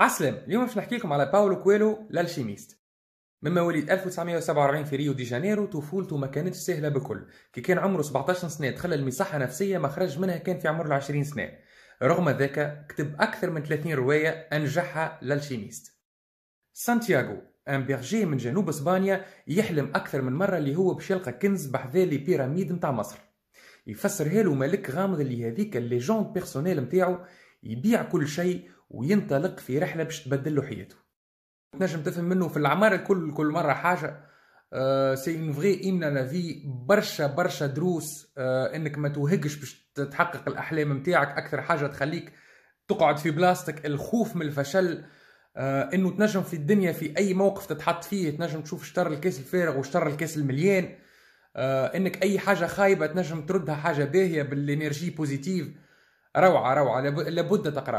عسلام اليوم باش نحكي لكم على باولو كويلو الالشيميست من مواليد 1947 في ريو دي جانيرو طفولته ما كانتش سهلة بكل كي كان عمره 17 سنة دخل المصحة نفسية ما خرج منها كان في ال 20 سنة رغم ذاك كتب أكثر من 30 رواية أنجحها للشيميست سانتياغو ان بيرجي من جنوب اسبانيا يحلم اكثر من مره اللي هو باش يلقى كنز بحذا لي بيراميد نتاع مصر يفسر هالو ملك غامض اللي هذيك الليجوند بيرسونيل نتاعو يبيع كل شيء وينطلق في رحله باش تبدل له حياته تنجم تفهم منه في العمارة كل كل مره حاجه سي اون فغي لا لافي برشا برشا دروس آه انك ما توهقش باش تحقق الاحلام نتاعك اكثر حاجه تخليك تقعد في بلاستك الخوف من الفشل آه انه تنجم في الدنيا في اي موقف تتحط فيه تنجم تشوف شطر الكاس الفارغ وشطر الكاس المليان آه انك اي حاجه خايبه تنجم تردها حاجه باهيه بالانرجي بوزيتيف روعه روعه لابد تقرا